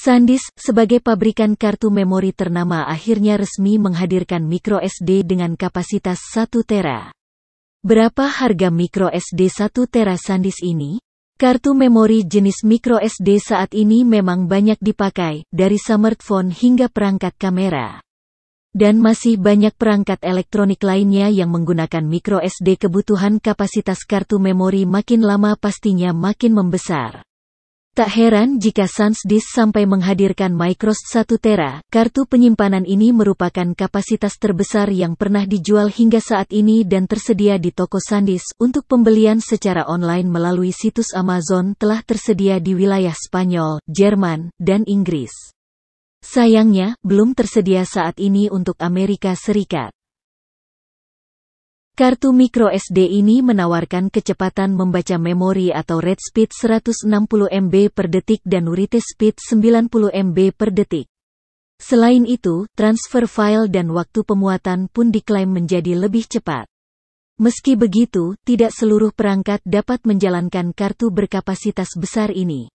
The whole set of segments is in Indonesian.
Sandisk sebagai pabrikan kartu memori ternama akhirnya resmi menghadirkan micro SD dengan kapasitas 1 tera. Berapa harga micro SD 1 tera Sandisk ini? Kartu memori jenis micro SD saat ini memang banyak dipakai, dari smartphone hingga perangkat kamera. Dan masih banyak perangkat elektronik lainnya yang menggunakan micro SD kebutuhan kapasitas kartu memori makin lama pastinya makin membesar. Tak heran jika SanDisk sampai menghadirkan Microsoft 1 Tera. Kartu penyimpanan ini merupakan kapasitas terbesar yang pernah dijual hingga saat ini dan tersedia di toko SanDisk. Untuk pembelian secara online melalui situs Amazon telah tersedia di wilayah Spanyol, Jerman, dan Inggris. Sayangnya, belum tersedia saat ini untuk Amerika Serikat. Kartu micro SD ini menawarkan kecepatan membaca memori atau read speed 160 MB per detik dan write speed 90 MB per detik. Selain itu, transfer file dan waktu pemuatan pun diklaim menjadi lebih cepat. Meski begitu, tidak seluruh perangkat dapat menjalankan kartu berkapasitas besar ini.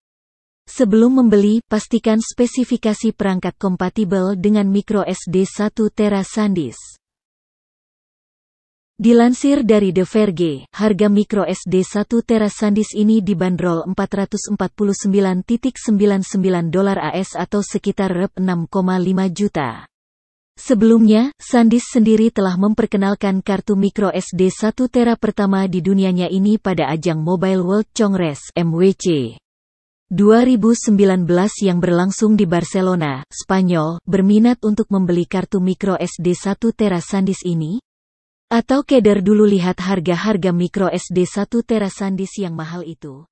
Sebelum membeli, pastikan spesifikasi perangkat kompatibel dengan micro SD 1 Tera SanDisk. Dilansir dari The Verge, harga mikro SD 1 tera sandis ini dibanderol 449.99 dolar AS atau sekitar Rp 6,5 juta. Sebelumnya, Sandis sendiri telah memperkenalkan kartu mikro SD 1 tera pertama di dunianya ini pada ajang Mobile World Congress MWC 2019 yang berlangsung di Barcelona, Spanyol, berminat untuk membeli kartu mikro SD 1 tera Sandis ini, atau keder dulu lihat harga-harga mikro SD 1 terasandis yang mahal itu.